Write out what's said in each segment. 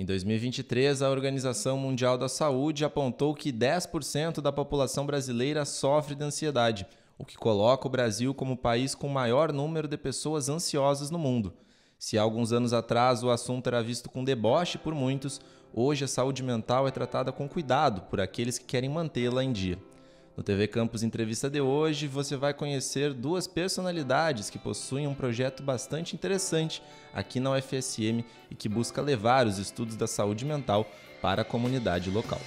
Em 2023, a Organização Mundial da Saúde apontou que 10% da população brasileira sofre de ansiedade, o que coloca o Brasil como o país com o maior número de pessoas ansiosas no mundo. Se há alguns anos atrás o assunto era visto com deboche por muitos, hoje a saúde mental é tratada com cuidado por aqueles que querem mantê-la em dia. No TV Campus Entrevista de hoje, você vai conhecer duas personalidades que possuem um projeto bastante interessante aqui na UFSM e que busca levar os estudos da saúde mental para a comunidade local.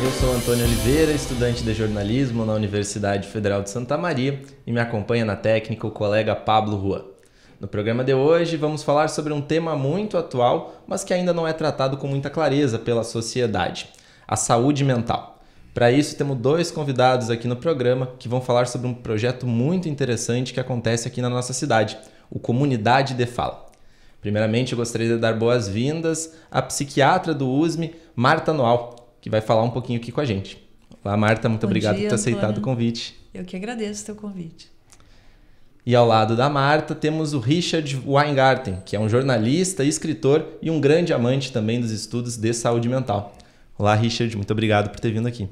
Eu sou Antônio Oliveira, estudante de jornalismo na Universidade Federal de Santa Maria e me acompanha na técnica o colega Pablo Juan. No programa de hoje, vamos falar sobre um tema muito atual, mas que ainda não é tratado com muita clareza pela sociedade: a saúde mental. Para isso, temos dois convidados aqui no programa que vão falar sobre um projeto muito interessante que acontece aqui na nossa cidade, o Comunidade de Fala. Primeiramente, eu gostaria de dar boas-vindas à psiquiatra do USME, Marta Noal, que vai falar um pouquinho aqui com a gente. Olá, Marta, muito Bom obrigado dia, por ter aceitado o convite. Eu que agradeço o teu convite. E ao lado da Marta temos o Richard Weingarten, que é um jornalista, escritor e um grande amante também dos estudos de saúde mental. Olá, Richard, muito obrigado por ter vindo aqui.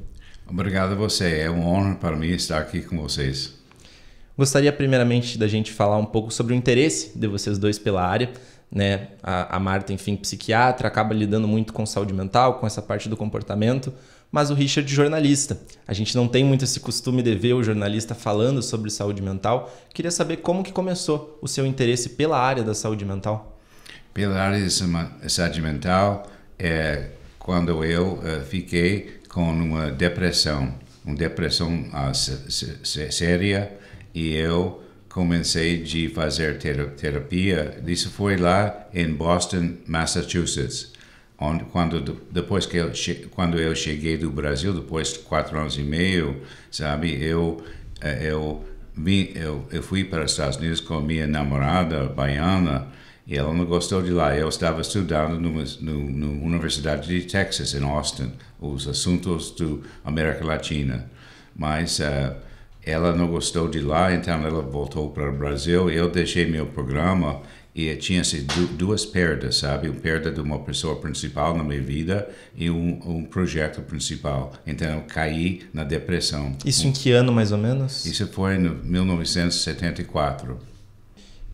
Obrigado a você, é um honra para mim estar aqui com vocês. Gostaria primeiramente da gente falar um pouco sobre o interesse de vocês dois pela área. Né? A, a Marta, enfim, psiquiatra, acaba lidando muito com saúde mental, com essa parte do comportamento mas o Richard jornalista. A gente não tem muito esse costume de ver o jornalista falando sobre saúde mental. Queria saber como que começou o seu interesse pela área da saúde mental. Pela área da saúde mental é quando eu uh, fiquei com uma depressão, uma depressão uh, séria e eu comecei de fazer terapia. Isso foi lá em Boston, Massachusetts onde, quando depois que eu che, quando eu cheguei do Brasil depois de quatro anos e meio sabe eu eh, eu eu, eu fui para os Estados Unidos com minha namorada baiana e ela não gostou de lá. Eu estava estudando no numa Universidade de Texas, em Austin, os assuntos do América Latina. Mas uh, ela não gostou de lá, então ela voltou para o Brasil. Eu deixei meu programa e tinha-se assim, duas perdas, sabe? Uma perda de uma pessoa principal na minha vida e um, um projeto principal. Então eu caí na depressão. Isso em que ano mais ou menos? Isso foi em 1974.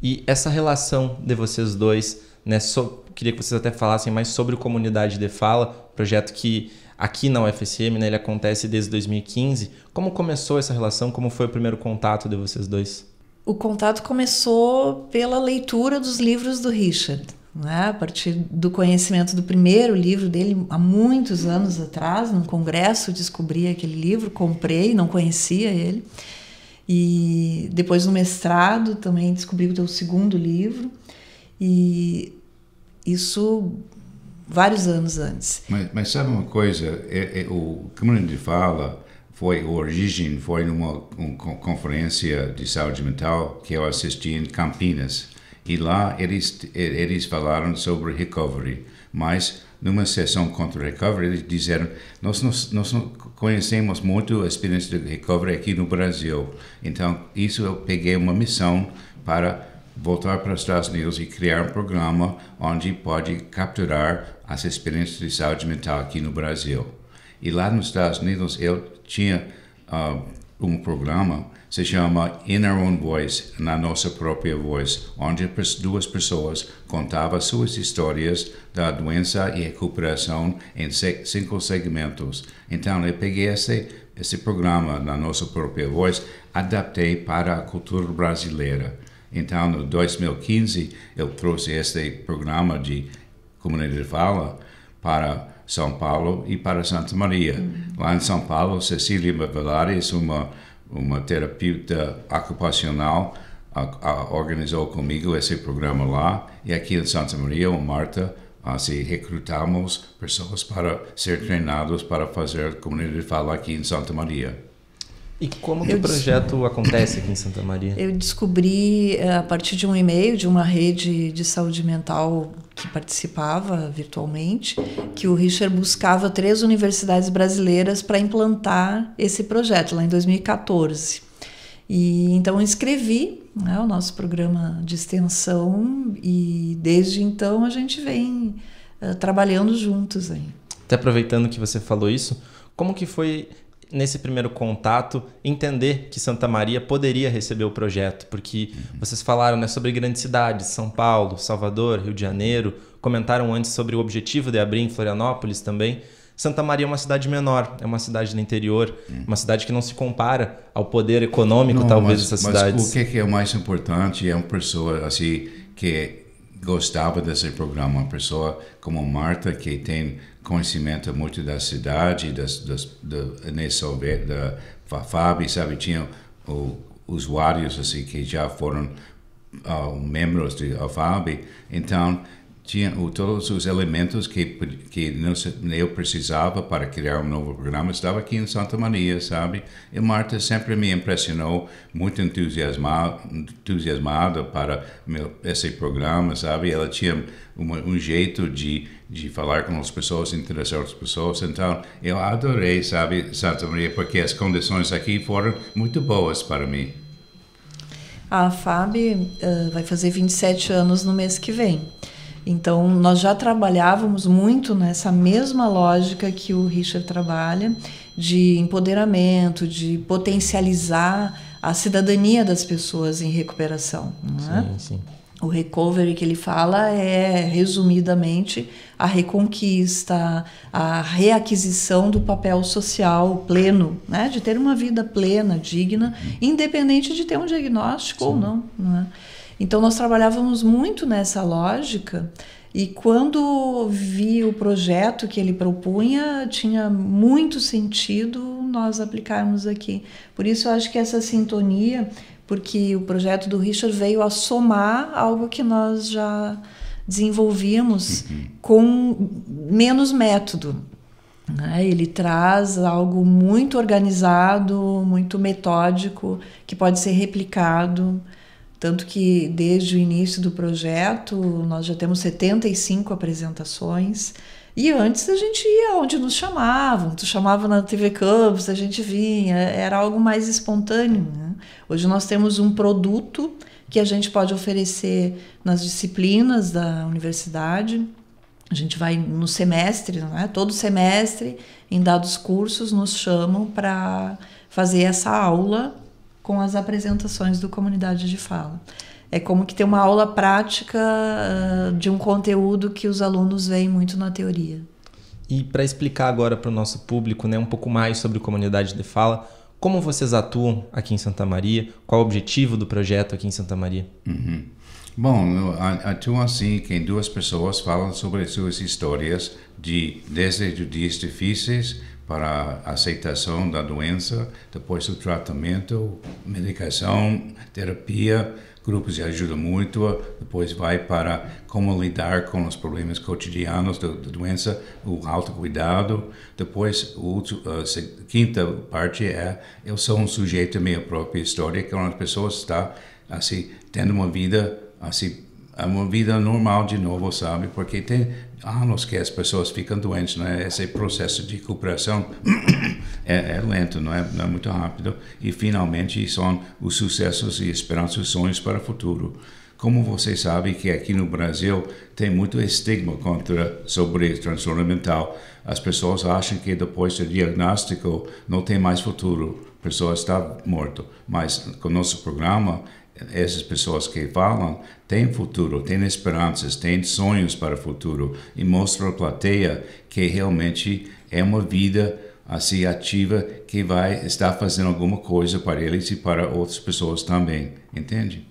E essa relação de vocês dois, né? So, queria que vocês até falassem mais sobre o Comunidade de Fala, projeto que aqui na UFSM, né? Ele acontece desde 2015. Como começou essa relação? Como foi o primeiro contato de vocês dois? o contato começou pela leitura dos livros do Richard, né? a partir do conhecimento do primeiro livro dele, há muitos anos atrás, num congresso, descobri aquele livro, comprei, não conhecia ele. E depois no mestrado também descobri o teu segundo livro, e isso vários anos antes. Mas, mas sabe uma coisa? É, é, o Cameron de Fala foi a origem foi numa conferência de saúde mental que eu assisti em Campinas e lá eles eles falaram sobre recovery mas numa sessão contra recovery eles disseram nós nós, nós conhecemos muito a experiência de recovery aqui no Brasil então isso eu peguei uma missão para voltar para os Estados Unidos e criar um programa onde pode capturar as experiências de saúde mental aqui no Brasil e lá nos Estados Unidos eu tinha uh, um programa se chama In Our Own Voice, na nossa própria voz, onde duas pessoas contavam suas histórias da doença e recuperação em cinco segmentos. Então, eu peguei esse, esse programa na nossa própria voz, adaptei para a cultura brasileira. Então, em 2015, eu trouxe este programa de Comunidade de Fala para são Paulo e para Santa Maria. Uhum. Lá em São Paulo, Cecília Bavelares, uma, uma terapeuta ocupacional, a, a, organizou comigo esse programa lá. E aqui em Santa Maria, o Marta, assim, recrutamos pessoas para ser treinados para fazer comunidade de fala aqui em Santa Maria. E como que o projeto des... acontece aqui em Santa Maria? Eu descobri eh, a partir de um e-mail de uma rede de saúde mental que participava virtualmente, que o Richard buscava três universidades brasileiras para implantar esse projeto lá em 2014. E então eu escrevi né, o nosso programa de extensão e desde então a gente vem uh, trabalhando juntos aí. Até aproveitando que você falou isso, como que foi nesse primeiro contato, entender que Santa Maria poderia receber o projeto? Porque uhum. vocês falaram né, sobre grandes cidades, São Paulo, Salvador, Rio de Janeiro, comentaram antes sobre o objetivo de abrir em Florianópolis também. Santa Maria é uma cidade menor, é uma cidade do interior, uhum. uma cidade que não se compara ao poder econômico, não, talvez, mas, dessas mas O que é, é mais importante é uma pessoa assim que gostava desse programa, uma pessoa como Marta, que tem conhecimento muito da cidade, das, das, da, nessa né, da FAFAB, sabe? Tinha o, usuários assim que já foram uh, membros da FAB. Então, tinha todos os elementos que que eu precisava para criar um novo programa estava aqui em Santa Maria sabe e Marta sempre me impressionou muito entusiasmada entusiasmada para meu, esse programa sabe ela tinha uma, um jeito de de falar com as pessoas interessar as pessoas então eu adorei sabe Santa Maria porque as condições aqui foram muito boas para mim a Fábio uh, vai fazer 27 anos no mês que vem. Então, nós já trabalhávamos muito nessa mesma lógica que o Richard trabalha, de empoderamento, de potencializar a cidadania das pessoas em recuperação. É? Sim, sim. O recovery que ele fala é, resumidamente, a reconquista, a reaquisição do papel social pleno, né? de ter uma vida plena, digna, uhum. independente de ter um diagnóstico sim. ou não. não é? Então nós trabalhávamos muito nessa lógica. E quando vi o projeto que ele propunha, tinha muito sentido nós aplicarmos aqui. Por isso eu acho que essa sintonia, porque o projeto do Richard veio a somar algo que nós já desenvolvíamos uhum. com menos método. Né? Ele traz algo muito organizado, muito metódico, que pode ser replicado tanto que desde o início do projeto nós já temos 75 apresentações. E antes a gente ia onde nos chamavam, tu chamava na TV Campus, a gente vinha, era algo mais espontâneo. Né? Hoje nós temos um produto que a gente pode oferecer nas disciplinas da universidade. A gente vai no semestre, não é? todo semestre, em dados cursos, nos chamam para fazer essa aula com as apresentações do Comunidade de Fala. É como que tem uma aula prática uh, de um conteúdo que os alunos veem muito na teoria. E para explicar agora para o nosso público né, um pouco mais sobre Comunidade de Fala, como vocês atuam aqui em Santa Maria? Qual o objetivo do projeto aqui em Santa Maria? Uhum. Bom, atuam assim que duas pessoas falam sobre suas histórias de desde difíceis para a aceitação da doença, depois do tratamento, medicação, terapia, grupos de ajuda mútua, depois vai para como lidar com os problemas cotidianos da, da doença, o autocuidado, depois a quinta parte é eu sou um sujeito da minha própria história, que uma é pessoa está assim tendo uma vida assim uma vida normal de novo, sabe? Porque tem anos ah, que as pessoas ficam doentes, né? Esse processo de recuperação é, é, lento, não é, não é muito rápido. E finalmente são os sucessos e esperanças, sonhos para o futuro. Como vocês sabem que aqui no Brasil tem muito estigma contra sobre transtorno mental. As pessoas acham que depois do diagnóstico não tem mais futuro, a pessoa está morta. Mas com o nosso programa essas pessoas que falam têm futuro, têm esperanças, têm sonhos para o futuro e mostram à plateia que realmente é uma vida assim ativa que vai estar fazendo alguma coisa para eles e para outras pessoas também, entende?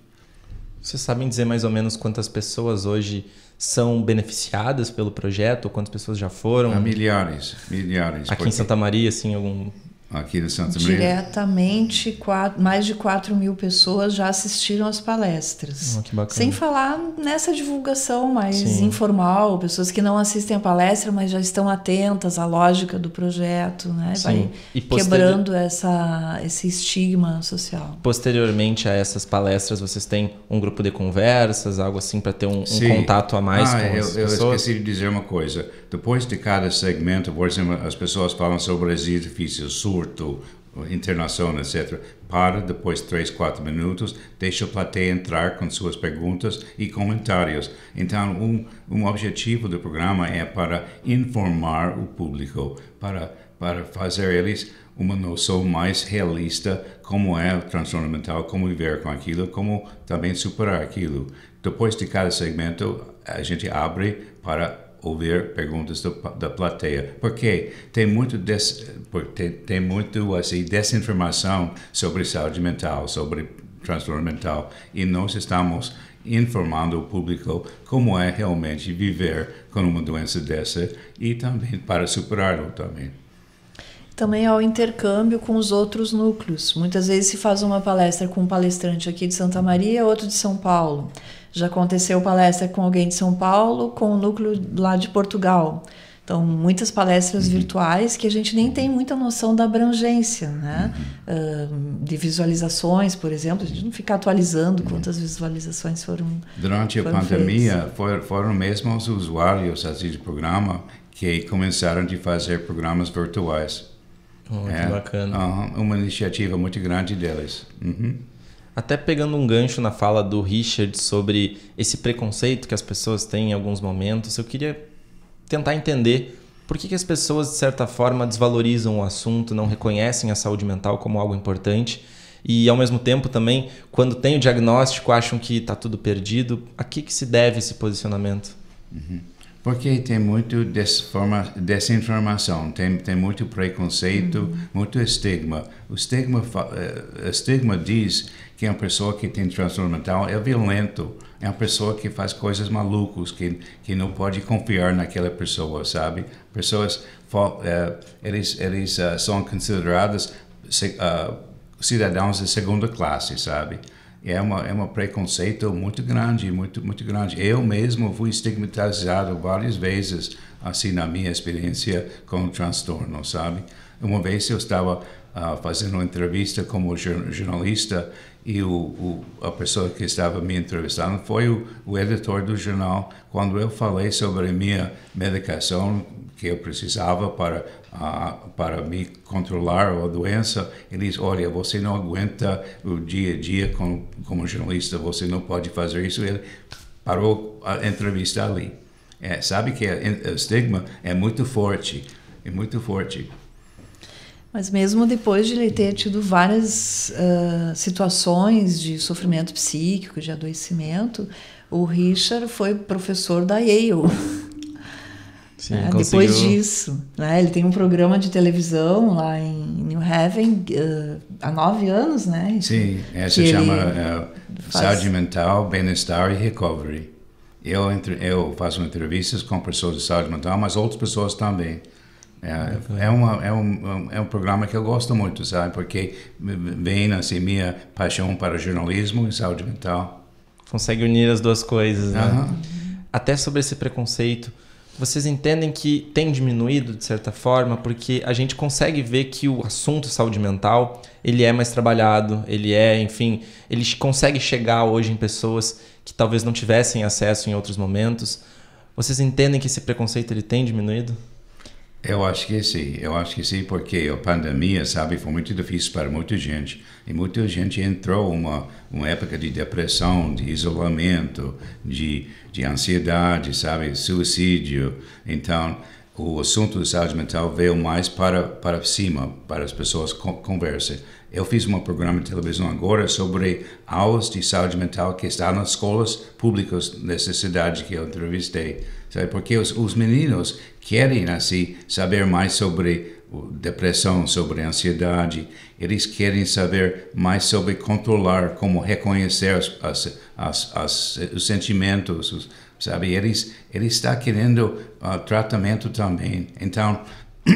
Vocês sabem dizer mais ou menos quantas pessoas hoje são beneficiadas pelo projeto, ou quantas pessoas já foram? Há ah, milhares, milhares. Aqui porque... em Santa Maria, assim, algum aqui no Santa Maria? Diretamente, quatro, mais de 4 mil pessoas já assistiram às palestras. Oh, Sem falar nessa divulgação mais Sim. informal, pessoas que não assistem a palestra, mas já estão atentas à lógica do projeto, né? Sim. Vai e quebrando essa, esse estigma social. Posteriormente a essas palestras, vocês têm um grupo de conversas, algo assim, para ter um, um, contato a mais ah, com eu, as pessoas? Eu esqueci de dizer uma coisa. Depois de cada segmento, por exemplo, as pessoas falam sobre os edifícios sul surto eh, internacional, etc. Para, depois três, quatro minutos, deixa a plateia entrar com suas perguntas e comentários. Então, um, um objetivo do programa é para informar o público, para, para fazer eles uma noção mais realista como é o transtorno mental, como viver com aquilo, como também superar aquilo. Depois de cada segmento, a gente abre para ouvir perguntas do, da plateia, porque tem muito, des, tem, tem muito assim, desinformação sobre saúde mental, sobre transtorno mental, e nós estamos informando o público como é realmente viver com uma doença dessa e também para superá-lo também. Também ao é intercâmbio com os outros núcleos. Muitas vezes se faz uma palestra com um palestrante aqui de Santa Maria, outro de São Paulo. Já aconteceu palestra com alguém de São Paulo, com o um núcleo lá de Portugal. Então, muitas palestras uhum. virtuais que a gente nem tem muita noção da abrangência, né? Uhum. Uh, de visualizações, por exemplo, a gente não fica atualizando uhum. quantas visualizações foram. Durante foram a pandemia, foram mesmo os usuários assim, de programa que começaram a fazer programas virtuais. Muito oh, é, bacana. uma iniciativa muito grande deles. Uhum. Até pegando um gancho na fala do Richard sobre esse preconceito que as pessoas têm em alguns momentos, eu queria tentar entender por que, que as pessoas, de certa forma, desvalorizam o assunto, não reconhecem a saúde mental como algo importante e, ao mesmo tempo, também, quando tem o diagnóstico, acham que está tudo perdido. A que, que se deve esse posicionamento? Uhum. Porque tem muito desforma, desinformação, tem, tem muito preconceito, uhum. muito estigma. O estigma, eh, estigma diz que é uma pessoa que tem transtorno mental é violento, é uma pessoa que faz coisas malucas, que, que não pode confiar naquela pessoa, sabe? Pessoas, uh, eles, eles uh, são consideradas uh, cidadãos de segunda classe, sabe? É uma é um preconceito muito grande, muito muito grande. Eu mesmo fui estigmatizado várias vezes assim na minha experiência com transtorno, sabe? Uma vez eu estava ah, fazendo uma entrevista como jornalista e o, o, a pessoa que estava me entrevistando foi o, o, editor do jornal quando eu falei sobre a minha medicação que eu precisava para uh, para me controlar a doença ele disse olha você não aguenta o dia a dia como, como jornalista você não pode fazer isso ele parou a entrevista ali é, sabe que o estigma é muito forte é muito forte mas mesmo depois de ele ter tido várias uh, situações de sofrimento psíquico, de adoecimento, o Richard foi professor da Yale. Sim, né? Depois disso, né? ele tem um programa de televisão lá em New Haven uh, há nove anos, né? Sim, é, se chama uh, faz... Saúde Mental, Bem-Estar e Recovery. Eu, entre, eu faço entrevistas com pessoas de saúde mental, mas outras pessoas também. É, é, uma, é, um, é um programa que eu gosto muito, sabe? Porque vem assim minha paixão para jornalismo e saúde mental. Consegue unir as duas coisas, né? Uhum. Até sobre esse preconceito. Vocês entendem que tem diminuído de certa forma, porque a gente consegue ver que o assunto saúde mental ele é mais trabalhado, ele é, enfim, ele consegue chegar hoje em pessoas que talvez não tivessem acesso em outros momentos. Vocês entendem que esse preconceito ele tem diminuído? Eu acho que sim, eu acho que sim, porque a pandemia, sabe, foi muito difícil para muita gente. E muita gente entrou uma uma época de depressão, de isolamento, de, de ansiedade, sabe, suicídio. Então, o assunto de saúde mental veio mais para para cima, para as pessoas conversarem. Eu fiz um programa de televisão agora sobre aulas de saúde mental que estão nas escolas públicas dessa cidade que eu entrevistei sabe? Porque os, os meninos querem assim saber mais sobre depressão, sobre ansiedade. Eles querem saber mais sobre controlar, como reconhecer as, as, as, as os sentimentos, os, sabe? Eles eles está querendo uh, tratamento também. Então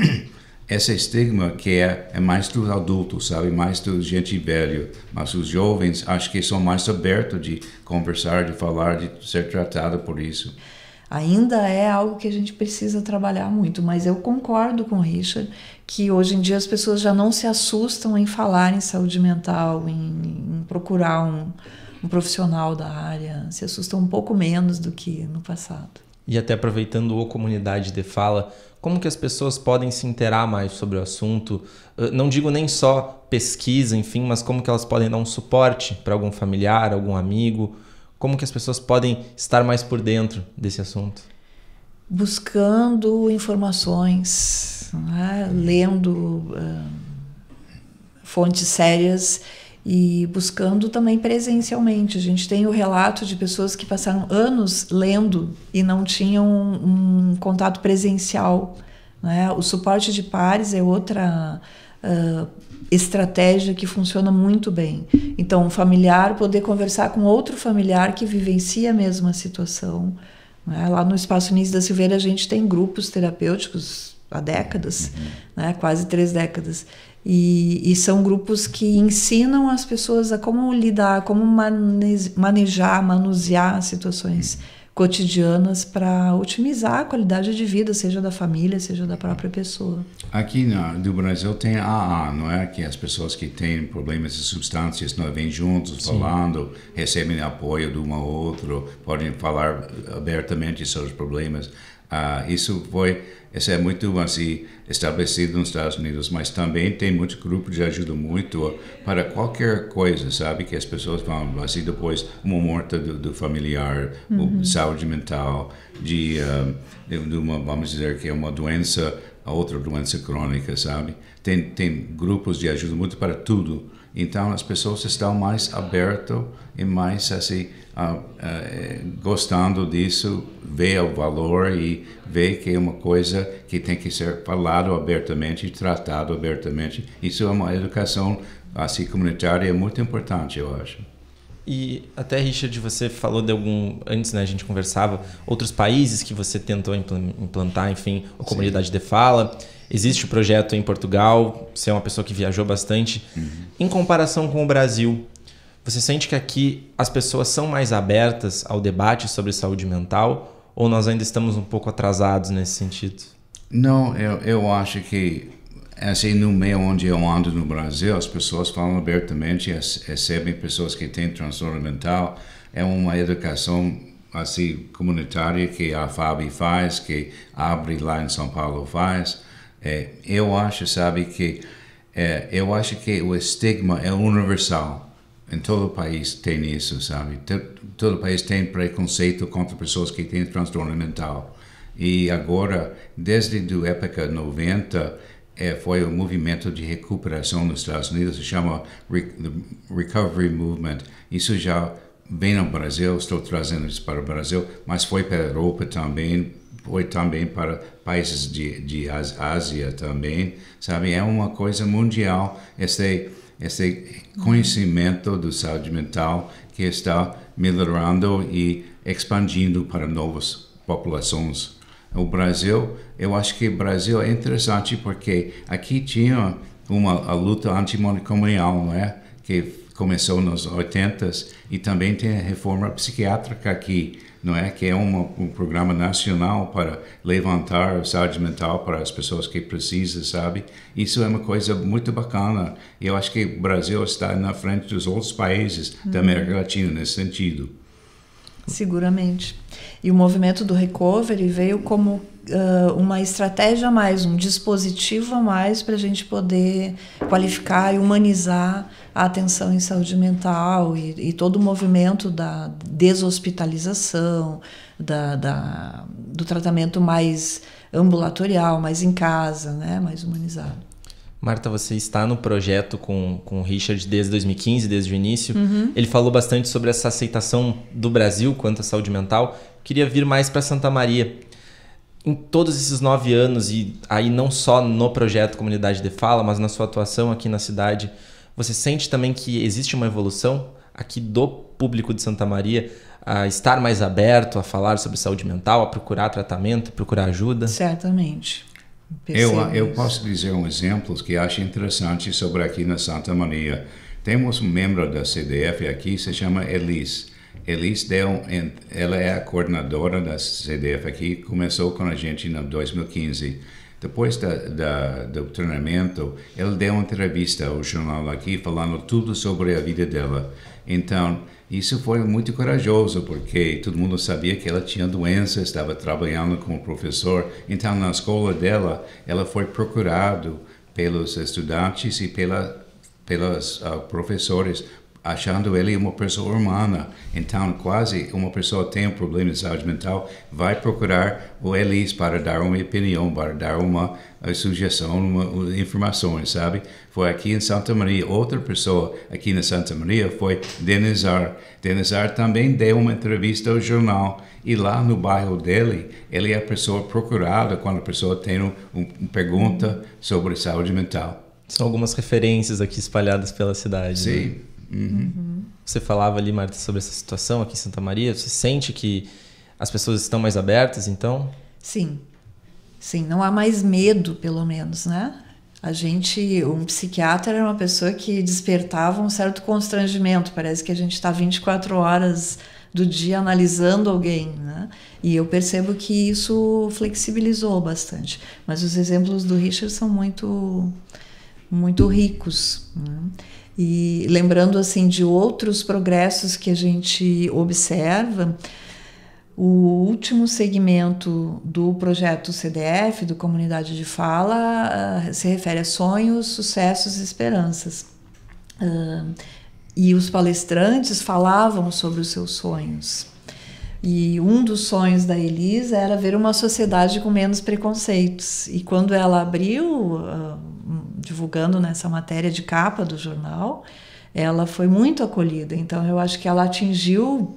esse estigma que é, é, mais dos adultos, sabe, mais do gente velho, mas os jovens acho que são mais abertos de conversar, de falar, de ser tratado por isso. Ainda é algo que a gente precisa trabalhar muito, mas eu concordo com o Richard que hoje em dia as pessoas já não se assustam em falar em saúde mental, em, em procurar um, um profissional da área, se assustam um pouco menos do que no passado. E até aproveitando a comunidade de fala, como que as pessoas podem se interar mais sobre o assunto? Ah, não digo nem só pesquisa, enfim, mas como que elas podem dar um suporte para algum familiar, algum amigo? Como que as pessoas podem estar mais por dentro desse assunto? Buscando informações, né? lendo uh, fontes sérias e buscando também presencialmente. A gente tem o relato de pessoas que passaram anos lendo e não tinham um, contato presencial. Né? O suporte de pares é outra uh, estratégia que funciona muito bem. Então, um familiar poder conversar com outro familiar que vivencia a mesma situação. Né? Lá no Espaço Nise da Silveira, a gente tem grupos terapêuticos há décadas, uhum. né? quase três décadas. E, e, são grupos que ensinam as pessoas a como lidar, como manejar, manusear situações. Uhum cotidianas para otimizar a qualidade de vida, seja da família, seja da própria pessoa. Aqui no, Brasil tem AA, não é? Que as pessoas que têm problemas de substâncias não é? vêm juntos Sim. falando, recebem apoio de um ao outro, podem falar abertamente seus problemas. Ah, isso foi, isso é muito assim estabelecido nos Estados Unidos, mas também tem muitos grupos de ajuda muito para qualquer coisa, sabe? Que as pessoas vão, assim, depois, uma morte do, do familiar, uhum. saúde mental, ah, de, de, uma, vamos dizer que é uma doença, outra doença crônica, sabe? Tem, tem grupos de ajuda muito para tudo. Então, as pessoas estão mais abertas e mais, assim, é, gostando disso, vê o valor e vê que é uma coisa que tem que ser falado abertamente, tratado abertamente. Isso é uma educação assim comunitária é muito importante, eu acho. E até Richard, você falou de algum antes, né? A gente conversava outros países que você tentou implantar, enfim, a comunidade Sim. de fala. Existe o projeto em Portugal. Você é uma pessoa que viajou bastante. Uhum. Em comparação com o Brasil, você sente que aqui as pessoas são mais abertas ao debate sobre saúde mental ou nós ainda estamos um pouco atrasados nesse sentido? Não, eu, eu acho que assim no meio onde eu ando no Brasil as pessoas falam abertamente é, é recebem pessoas que têm transtorno mental é uma educação assim comunitária que a FAB faz que abre lá em São Paulo faz é, eu acho sabe que é, eu acho que o estigma é universal em todo o país tem isso, sabe? Todo o país tem preconceito contra pessoas que têm transtorno mental. E agora, desde a época 90, é, foi o um movimento de recuperação nos Estados Unidos, se chama Re Recovery Movement. Isso já vem no Brasil, estou trazendo isso para o Brasil, mas foi para a Europa também, foi também para países de, de Ásia também, sabe? É uma coisa mundial. Esse esse conhecimento do saúde mental que está melhorando e expandindo para novas populações. O Brasil, eu acho que o Brasil é interessante porque aqui tinha uma a luta antimonicomunial, não é? Que começou nos 80s e também tem a reforma psiquiátrica aqui não é? Que é uma, um programa nacional para levantar a saúde mental para as pessoas que precisam, sabe? Isso é uma coisa muito bacana. e Eu acho que o Brasil está na frente dos outros países uhum. da América Latina nesse sentido. Seguramente. E o movimento do recovery veio como uh, uma estratégia a mais, um dispositivo a mais para a gente poder qualificar e humanizar a atenção em saúde mental e, e todo o movimento da deshospitalização, da, da, do tratamento mais ambulatorial, mais em casa, né? mais humanizado. Marta, você está no projeto com, com o Richard desde 2015, desde o início. Uhum. Ele falou bastante sobre essa aceitação do Brasil quanto à saúde mental. Queria vir mais para Santa Maria. Em todos esses nove anos, e aí não só no projeto Comunidade de Fala, mas na sua atuação aqui na cidade, você sente também que existe uma evolução aqui do público de Santa Maria a estar mais aberto a falar sobre saúde mental, a procurar tratamento, procurar ajuda? Certamente. eu, eu posso dizer um exemplo que acho interessante sobre aqui na Santa Maria. Temos um membro da CDF aqui, se chama Elis. Elis deu, ela é a coordenadora da CDF aqui, começou com a gente em 2015 depois da, da, do treinamento, ela deu uma entrevista ao jornal aqui falando tudo sobre a vida dela. Então, isso foi muito corajoso, porque todo mundo sabia que ela tinha doença, estava trabalhando como professor. Então, na escola dela, ela foi procurada pelos estudantes e pela, pelos uh, ah, professores achando ele uma pessoa humana. Então, quase uma pessoa tem um problema de saúde mental, vai procurar o Elis para dar uma opinião, para dar uma, uma eh, sugestão, uma, uma informações, sabe? Foi aqui em Santa Maria. Outra pessoa aqui na Santa Maria foi Denizar. Denizar também deu uma entrevista ao jornal e lá no bairro dele, ele é a pessoa procurada quando a pessoa tem um, uma pergunta sobre saúde mental. São algumas referências aqui espalhadas pela cidade. Né? Sim. Né? Uhum. Você falava ali, Marta, sobre essa situação aqui em Santa Maria. Você sente que as pessoas estão mais abertas, então? Sim. Sim, não há mais medo, pelo menos, né? A gente, um psiquiatra era uma pessoa que despertava um certo constrangimento, parece que a gente está 24 horas do dia analisando alguém, né? E eu percebo que isso flexibilizou bastante. Mas os exemplos do Richard são muito, muito ricos. Né? E lembrando assim de outros progressos que a gente observa, o último segmento do projeto CDF, do Comunidade de Fala, ah, se refere a sonhos, sucessos e esperanças. Ah, e os palestrantes falavam sobre os seus sonhos. E um dos sonhos da Elisa era ver uma sociedade com menos preconceitos. E quando ela abriu ah, divulgando nessa matéria de capa do jornal, ela foi muito acolhida. Então eu acho que ela atingiu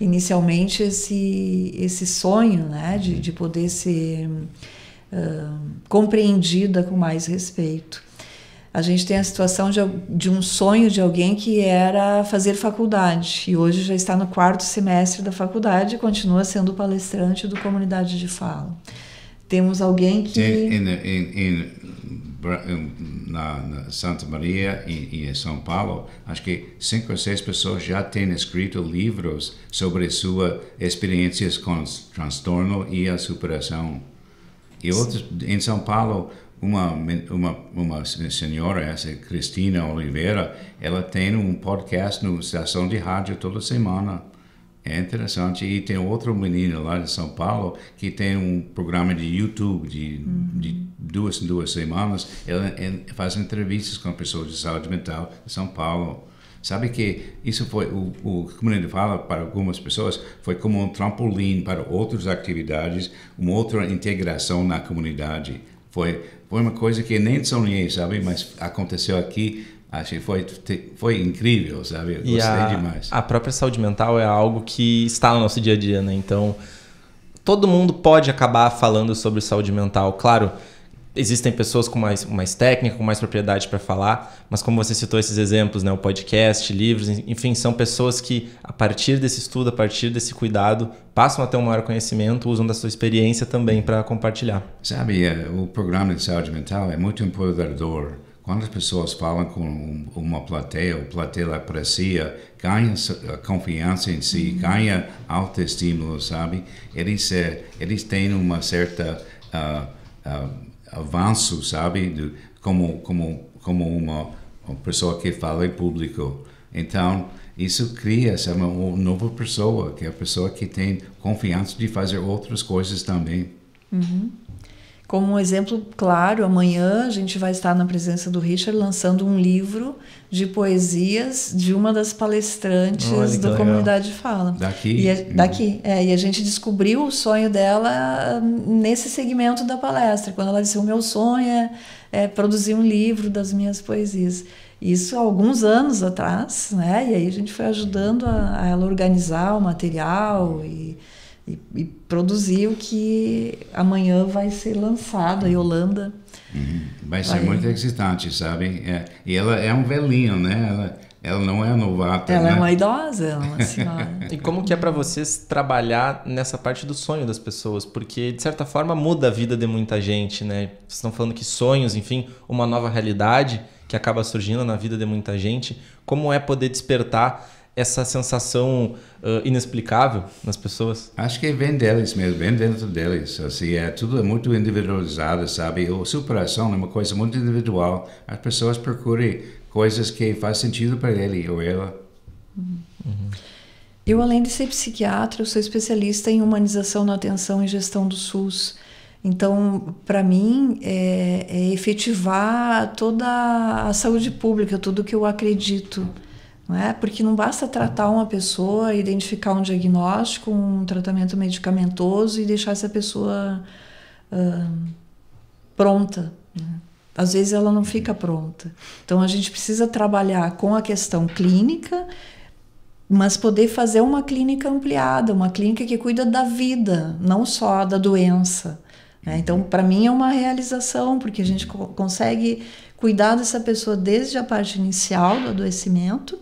inicialmente esse, esse sonho né, de, de poder ser uh, compreendida com mais respeito. A gente tem a situação de, de um sonho de alguém que era fazer faculdade e hoje já está no quarto semestre da faculdade e continua sendo palestrante do Comunidade de Fala. Temos alguém que na, na Santa Maria e, em São Paulo, acho que cinco ou seis pessoas já têm escrito livros sobre suas experiências com transtorno e a superação. E outros, em São Paulo, uma, uma, uma senhora, essa Cristina Oliveira, ela tem um podcast no Estação de Rádio toda semana é interessante. E tem outro menino lá de São Paulo que tem um programa de YouTube de, uhum. de duas em duas semanas. Ele, ele, faz entrevistas com pessoas de saúde mental de São Paulo. Sabe que isso foi, o, o a comunidade fala para algumas pessoas, foi como um trampolim para outras atividades, uma outra integração na comunidade. Foi, foi uma coisa que nem sonhei, sabe? Mas aconteceu aqui Achei foi foi incrível, sabe? Gostei a, demais. A própria saúde mental é algo que está no nosso dia a dia, né? Então, todo mundo pode acabar falando sobre saúde mental. Claro, existem pessoas com mais, mais técnica, com mais propriedade para falar, mas como você citou esses exemplos, né, o podcast, livros, enfim, são pessoas que, a partir desse estudo, a partir desse cuidado, passam a ter um maior conhecimento, usam da sua experiência também para compartilhar. Sabe, é, o programa de saúde mental é muito empoderador quando as pessoas falam com uma plateia, o plateia aprecia, ganha confiança em si, uhum. ganha autoestima, sabe? Eles, eh, eles têm uma certa uh, uh, avanço, sabe? como, como, como uma, uma pessoa que fala em público. Então, isso cria essa uma nova pessoa, que é a pessoa que tem confiança de fazer outras coisas também. Uhum. Como um exemplo claro, amanhã a gente vai estar na presença do Richard lançando um livro de poesias de uma das palestrantes Olha, da Comunidade Fala. Daqui? A, hum. daqui, é, E a gente descobriu o sonho dela hum, nesse segmento da palestra, quando ela disse, o meu sonho é, é produzir um livro das minhas poesias. Isso há alguns anos atrás, né? E aí a gente foi ajudando a, a ela organizar o material e e, e produzir o que amanhã vai ser lançado a Holanda. Uhum. uhum. Vai ser vai... muito excitante, sabe? É, e ela é um velhinho, né? Ela, ela não é novata. Ela é né? é uma idosa, ela é uma senhora. e como que é para vocês trabalhar nessa parte do sonho das pessoas? Porque, de certa forma, muda a vida de muita gente, né? Vocês estão falando que sonhos, enfim, uma nova realidade que acaba surgindo na vida de muita gente. Como é poder despertar essa sensação uh, inexplicável nas pessoas? Acho que vem deles mesmo, vem dentro deles. Assim, é, tudo é muito individualizado, sabe? A superação é uma coisa muito individual. As pessoas procuram coisas que faz sentido para ele ou ela. Uhum. Eu, além de ser psiquiatra, eu sou especialista em humanização na atenção e gestão do SUS. Então, para mim, é, é, efetivar toda a saúde pública, tudo que eu acredito é Porque não basta tratar uma pessoa, identificar um diagnóstico, um tratamento medicamentoso e deixar essa pessoa uh, pronta. Né? Às vezes ela não fica pronta. Então a gente precisa trabalhar com a questão clínica, mas poder fazer uma clínica ampliada, uma clínica que cuida da vida, não só da doença. Né? Então, para mim é uma realização, porque a gente co consegue cuidar dessa pessoa desde a parte inicial do adoecimento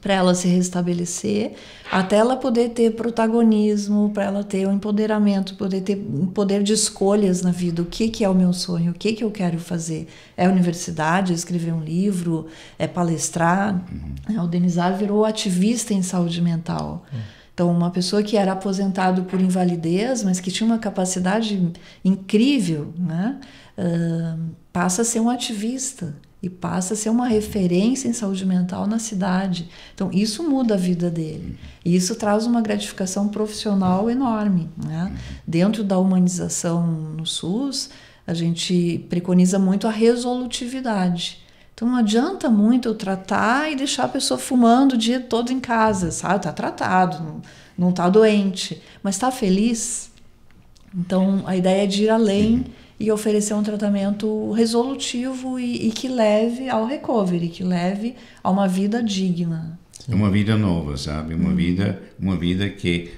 para ela se restabelecer, até ela poder ter protagonismo, para ela ter o um empoderamento, poder ter um poder de escolhas na vida. O que, que é o meu sonho? O que, que eu quero fazer? É universidade? É escrever um livro? É palestrar? Uhum. É, o Denizar virou ativista em saúde mental. Uhum. Então, uma pessoa que era aposentado por invalidez, mas que tinha uma capacidade incrível, né? Uh, passa a ser um ativista e passa a ser uma referência em saúde mental na cidade. Então, isso muda a vida dele. E isso traz uma gratificação profissional enorme. Né? Dentro da humanização no SUS, a gente preconiza muito a resolutividade. Então, não adianta muito eu tratar e deixar a pessoa fumando o dia todo em casa, sabe? Está tratado, não está doente, mas está feliz. Então, a ideia é de ir além e oferecer um tratamento resolutivo e, e que leve ao recovery, que leve a uma vida digna. uma vida nova, sabe? Uma hum. vida, uma vida que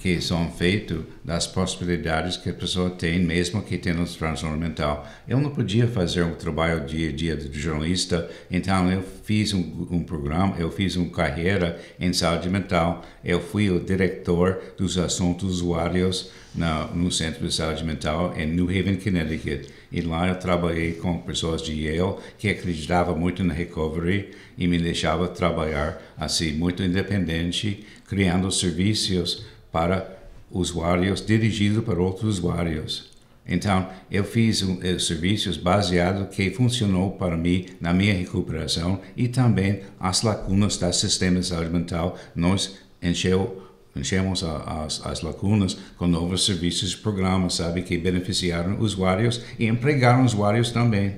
que são feitos das possibilidades que a pessoa tem, mesmo que tenha um transtorno mental. Eu não podia fazer um trabalho dia a dia de jornalista, então eu fiz um, um programa, eu fiz uma carreira em saúde mental, eu fui o diretor dos assuntos usuários na, no Centro de Saúde Mental em New Haven, Connecticut. E lá eu trabalhei com pessoas de Yale que acreditavam muito na recovery e me deixava trabalhar assim, muito independente, criando serviços para usuários dirigido para outros usuários. Então, eu fiz um, eh, serviços baseados que funcionou para mim na minha recuperação e também as lacunas do sistema de saúde mental. Nós encheu, enchemos a, as, as lacunas com novos serviços e programas, sabe, que beneficiaram usuários e empregaram usuários também.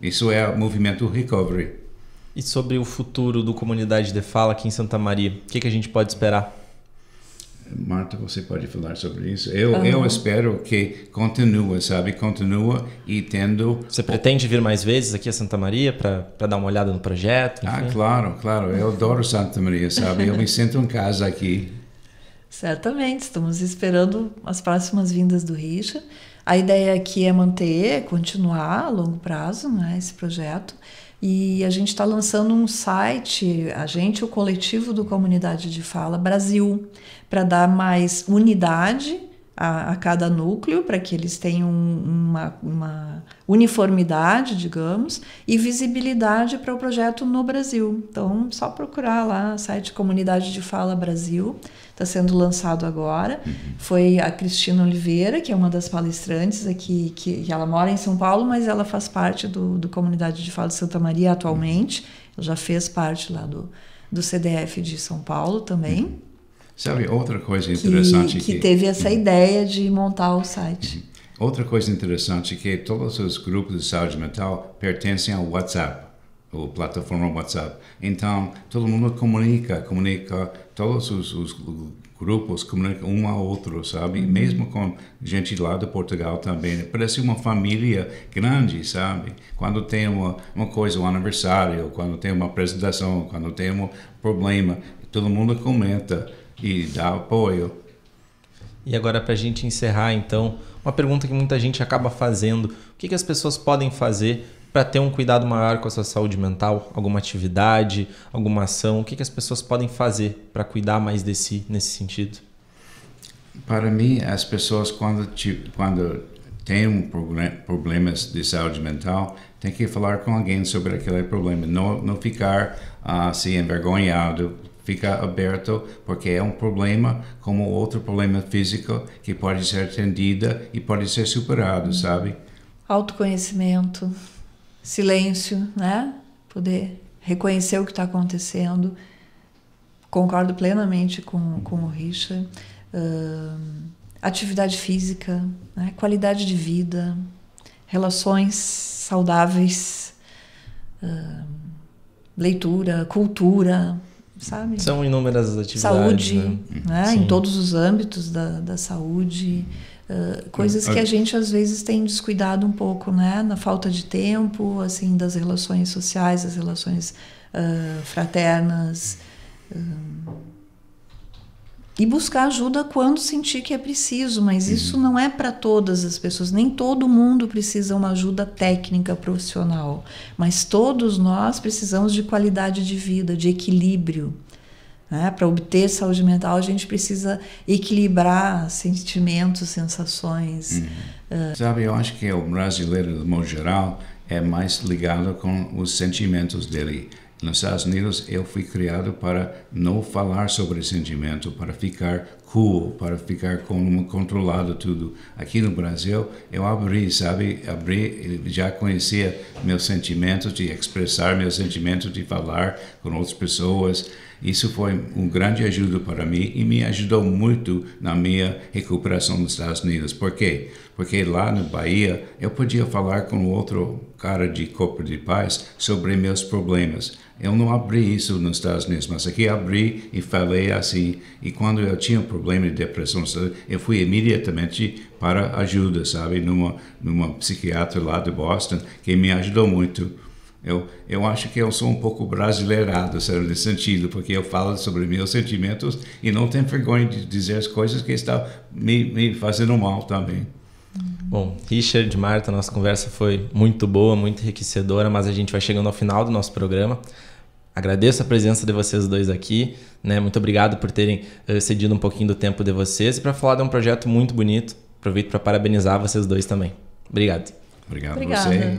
Isso é o movimento Recovery. E sobre o futuro do Comunidade de Fala aqui em Santa Maria, o que, que a gente pode esperar? Marta, você pode falar sobre isso. Eu, uhum. eu espero que continue, sabe? Continua e tendo. Você pretende vir mais vezes aqui a Santa Maria para dar uma olhada no projeto? Ah, enfim? Ah, claro, claro. Eu adoro Santa Maria, sabe? Eu me sinto em casa aqui. Certamente, estamos esperando as próximas vindas do Richa. A ideia aqui é manter, continuar a longo prazo né, esse projeto. E a gente está lançando um site, a gente, o coletivo do Comunidade de Fala Brasil para dar mais unidade a, a cada núcleo, para que eles tenham uma, uma uniformidade, digamos, e visibilidade para o projeto no Brasil. Então, só procurar lá site Comunidade de Fala Brasil, está sendo lançado agora. Uhum. Foi a Cristina Oliveira, que é uma das palestrantes aqui, que, que ela mora em São Paulo, mas ela faz parte do, do Comunidade de Fala de Santa Maria atualmente. Uhum. Ela já fez parte lá do, do CDF de São Paulo também. Uhum. Sabe, outra coisa interessante... Que, que, que teve essa uhum. ideia de montar o site. Uhum. Outra coisa interessante é que todos os grupos de saúde mental pertencem ao WhatsApp, ou plataforma WhatsApp. Então, todo mundo comunica, comunica, todos os, os grupos comunicam um ao outro, sabe? Uhum. Mesmo com gente lá de Portugal também. Né? Parece uma família grande, sabe? Quando tem uma, uma coisa, um aniversário, quando tem uma apresentação, quando tem um problema, todo mundo comenta e dá apoio. E agora, para a gente encerrar, então, uma pergunta que muita gente acaba fazendo: o que, que as pessoas podem fazer para ter um cuidado maior com a sua saúde mental? Alguma atividade, alguma ação? O que, que as pessoas podem fazer para cuidar mais de si nesse sentido? Para mim, as pessoas, quando, quando têm um problemas de saúde mental, tem que falar com alguém sobre aquele problema, não, não ficar ah, assim envergonhado fica aberto porque é um problema como outro problema físico que pode ser atendida e pode ser superado, sabe? Autoconhecimento, silêncio, né? Poder reconhecer o que está acontecendo. Concordo plenamente com, com o Richard. Uh, atividade física, né? qualidade de vida, relações saudáveis, uh, leitura, cultura, sabe? São inúmeras atividades. Saúde, né? né? em todos os âmbitos da, da saúde. Uh, coisas que a gente às vezes tem descuidado um pouco, né? Na falta de tempo, assim, das relações sociais, das relações uh, fraternas. Uh, e buscar ajuda quando sentir que é preciso, mas uhum. isso não é para todas as pessoas. Nem todo mundo precisa uma ajuda técnica profissional, mas todos nós precisamos de qualidade de vida, de equilíbrio. Né? Para obter saúde mental, a gente precisa equilibrar sentimentos, sensações. Uhum. Uh... Sabe, eu acho que o brasileiro, de modo geral, é mais ligado com os sentimentos dele nos Estados Unidos, eu fui criado para não falar sobre sentimento, para ficar cool, para ficar como controlado tudo. Aqui no Brasil, eu abri, sabe? Abri, já conhecia meus sentimentos, de expressar meus sentimentos, de falar com outras pessoas. Isso foi um grande ajuda para mim e me ajudou muito na minha recuperação nos Estados Unidos. Por quê? Porque lá na Bahia eu podia falar com outro cara de corpo de paz sobre meus problemas. Eu não abri isso nos Estados Unidos, mas aqui abri e falei assim. E quando eu tinha um problema de depressão, eu fui imediatamente para ajuda, sabe, numa numa psiquiatra lá de Boston que me ajudou muito. Eu, eu acho que eu sou um pouco brasileirado, sabe, nesse sentido, porque eu falo sobre meus sentimentos e não tenho vergonha de dizer as coisas que estão me, me fazendo mal também. Bom, Richard, Marta, nossa conversa foi muito boa, muito enriquecedora, mas a gente vai chegando ao final do nosso programa. Agradeço a presença de vocês dois aqui, né? Muito obrigado por terem eh, cedido um pouquinho do tempo de vocês e para falar de um projeto muito bonito. Aproveito para parabenizar vocês dois também. Obrigado. Obrigado a você.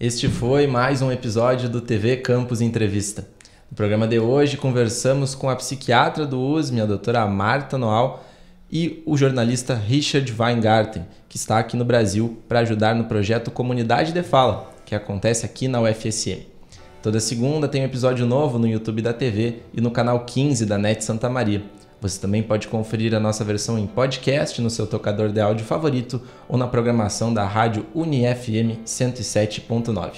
Este foi mais um episódio do TV Campus Entrevista. No programa de hoje, conversamos com a psiquiatra do USM, a doutora Marta Noal, e o jornalista Richard Weingarten, que está aqui no Brasil para ajudar no projeto Comunidade de Fala, que acontece aqui na UFSM. Toda segunda tem um episódio novo no YouTube da TV e no canal 15 da NET Santa Maria. Você também pode conferir a nossa versão em podcast no seu tocador de áudio favorito ou na programação da rádio UniFM 107.9.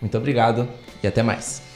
Muito obrigado e até mais!